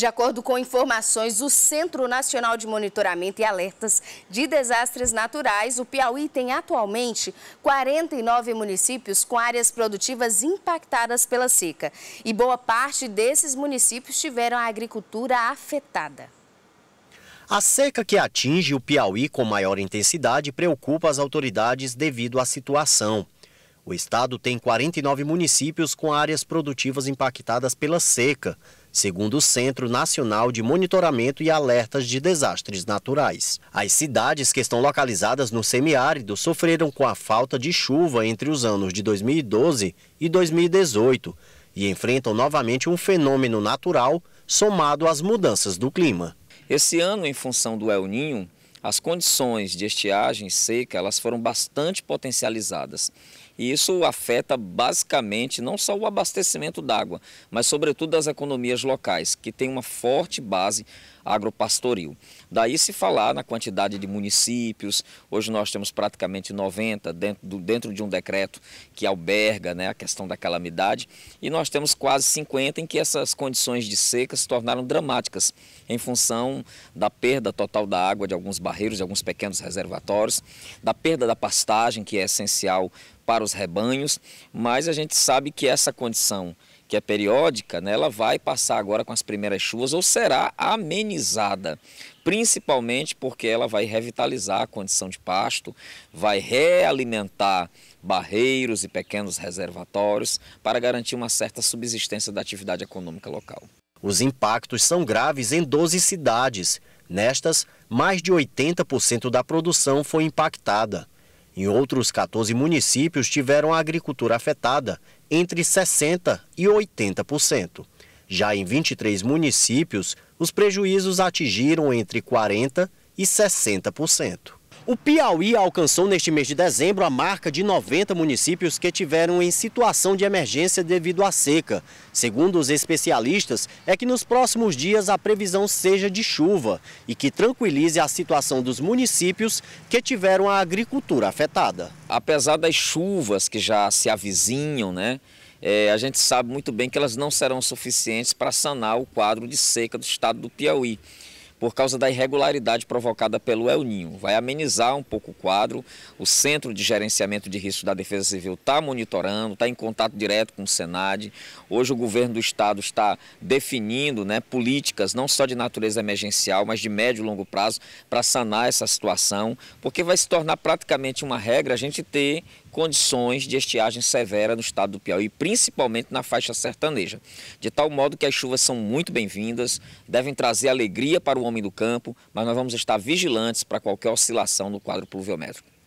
De acordo com informações do Centro Nacional de Monitoramento e Alertas de Desastres Naturais, o Piauí tem atualmente 49 municípios com áreas produtivas impactadas pela seca. E boa parte desses municípios tiveram a agricultura afetada. A seca que atinge o Piauí com maior intensidade preocupa as autoridades devido à situação. O estado tem 49 municípios com áreas produtivas impactadas pela seca segundo o Centro Nacional de Monitoramento e Alertas de Desastres Naturais. As cidades que estão localizadas no semiárido sofreram com a falta de chuva entre os anos de 2012 e 2018 e enfrentam novamente um fenômeno natural somado às mudanças do clima. Esse ano, em função do El Ninho, as condições de estiagem seca elas foram bastante potencializadas. E isso afeta basicamente não só o abastecimento d'água, mas sobretudo as economias locais, que têm uma forte base agropastoril. Daí se falar na quantidade de municípios, hoje nós temos praticamente 90 dentro, do, dentro de um decreto que alberga né, a questão da calamidade e nós temos quase 50 em que essas condições de seca se tornaram dramáticas em função da perda total da água de alguns barreiros, de alguns pequenos reservatórios, da perda da pastagem que é essencial para os rebanhos, mas a gente sabe que essa condição que é periódica, né, ela vai passar agora com as primeiras chuvas ou será amenizada, principalmente porque ela vai revitalizar a condição de pasto, vai realimentar barreiros e pequenos reservatórios para garantir uma certa subsistência da atividade econômica local. Os impactos são graves em 12 cidades. Nestas, mais de 80% da produção foi impactada. Em outros 14 municípios tiveram a agricultura afetada entre 60% e 80%. Já em 23 municípios, os prejuízos atingiram entre 40% e 60%. O Piauí alcançou neste mês de dezembro a marca de 90 municípios que tiveram em situação de emergência devido à seca. Segundo os especialistas, é que nos próximos dias a previsão seja de chuva e que tranquilize a situação dos municípios que tiveram a agricultura afetada. Apesar das chuvas que já se avizinham, né? É, a gente sabe muito bem que elas não serão suficientes para sanar o quadro de seca do estado do Piauí por causa da irregularidade provocada pelo El Ninho. Vai amenizar um pouco o quadro. O Centro de Gerenciamento de Risco da Defesa Civil está monitorando, está em contato direto com o Senad. Hoje o governo do estado está definindo né, políticas não só de natureza emergencial, mas de médio e longo prazo para sanar essa situação, porque vai se tornar praticamente uma regra a gente ter condições de estiagem severa no estado do Piauí, principalmente na faixa sertaneja. De tal modo que as chuvas são muito bem-vindas, devem trazer alegria para o homem do campo, mas nós vamos estar vigilantes para qualquer oscilação no quadro pluviométrico.